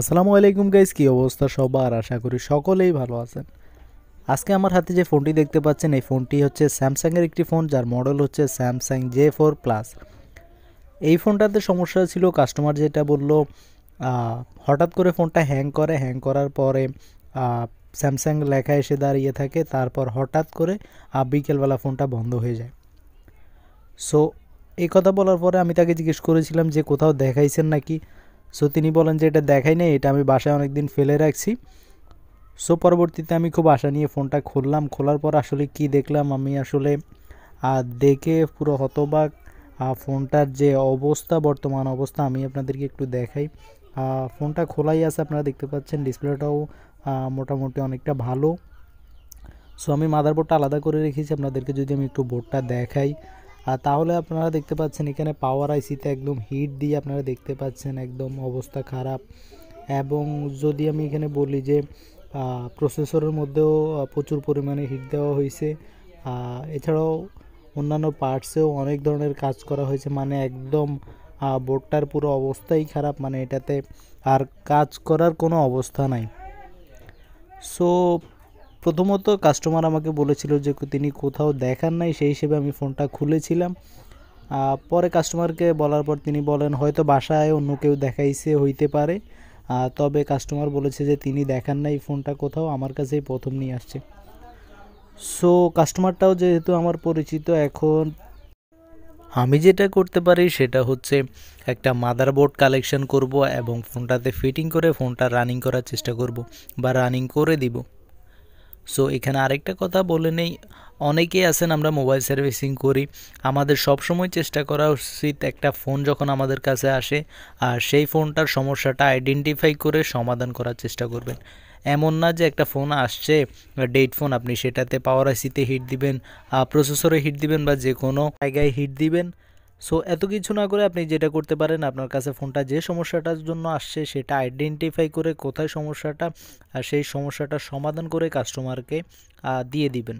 আসসালামু আলাইকুম গাইস কী অবস্থা সবার আশা করি সকলেই ভালো আছেন আজকে আমার হাতে যে ফোনটি দেখতে পাচ্ছেন এই ফোনটি হচ্ছে স্যামসাংয়ের একটি ফোন যার মডেল হচ্ছে স্যামসাং জে ফোর প্লাস এই ফোনটাতে সমস্যা ছিল কাস্টমার যেটা বলল হঠাৎ করে ফোনটা হ্যাং করে হ্যাং করার পরে স্যামসাং লেখা এসে দাঁড়িয়ে থাকে তারপর হঠাৎ করে বিকেলবেলা ফোনটা বন্ধ হয়ে যায় সো এই কথা বলার পরে আমি তাকে জিজ্ঞেস করেছিলাম যে কোথাও দেখাইছেন নাকি সো তিনি বলেন যে এটা দেখাই নাই এটা আমি বাসায় অনেক দিন ফেলে রাখছি সো পরবর্তীতে আমি খুব আশা নিয়ে ফোনটা খুললাম খোলার পর আসলে কি দেখলাম আমি আসলে দেখে পুরো হতবাক ফোনটার যে অবস্থা বর্তমান অবস্থা আমি আপনাদেরকে একটু দেখাই ফোনটা খোলাই আছে আপনারা দেখতে পাচ্ছেন ডিসপ্লেটাও মোটামুটি অনেকটা ভালো সো আমি বোর্ডটা আলাদা করে রেখেছি আপনাদেরকে যদি আমি একটু বোর্ডটা দেখাই আর তাহলে আপনারা দেখতে পাচ্ছেন এখানে পাওয়ার আইসিতে একদম হিট দিয়ে আপনারা দেখতে পাচ্ছেন একদম অবস্থা খারাপ এবং যদি আমি এখানে বলি যে প্রসেসরের মধ্যেও প্রচুর পরিমাণে হিট দেওয়া হয়েছে এছাড়াও অন্যান্য পার্টসেও অনেক ধরনের কাজ করা হয়েছে মানে একদম বোর্ডটার পুরো অবস্থাই খারাপ মানে এটাতে আর কাজ করার কোনো অবস্থা নাই সো প্রথমত কাস্টমার আমাকে বলেছিল যে তিনি কোথাও দেখান নাই সেই হিসেবে আমি ফোনটা খুলেছিলাম পরে কাস্টমারকে বলার পর তিনি বলেন হয়তো বাসায় অন্য কেউ দেখাইছে হইতে পারে তবে কাস্টমার বলেছে যে তিনি দেখান নাই ফোনটা কোথাও আমার কাছেই প্রথম নিয়ে আসছে সো কাস্টমারটাও যেহেতু আমার পরিচিত এখন আমি যেটা করতে পারি সেটা হচ্ছে একটা মাদারবোর্ড কালেকশন করব এবং ফোনটাতে ফিটিং করে ফোনটা রানিং করার চেষ্টা করব বা রানিং করে দিব সো এখানে আরেকটা কথা বলে নেই অনেকেই আছেন আমরা মোবাইল সার্ভিসিং করি আমাদের সবসময় চেষ্টা করা উচিত একটা ফোন যখন আমাদের কাছে আসে আর সেই ফোনটার সমস্যাটা আইডেন্টিফাই করে সমাধান করার চেষ্টা করবেন এমন না যে একটা ফোন আসছে ডেট ফোন আপনি সেটাতে পাওয়ার আইসিতে হিট দিবেন প্রসেসরে হিট দিবেন বা যে কোনো জায়গায় হিট দিবেন সো এত কিছু না করে আপনি যেটা করতে পারেন আপনার কাছে ফোনটা যে সমস্যাটার জন্য আসছে সেটা আইডেন্টিফাই করে কোথায় সমস্যাটা আর সেই সমস্যাটা সমাধান করে কাস্টমারকে দিয়ে দিবেন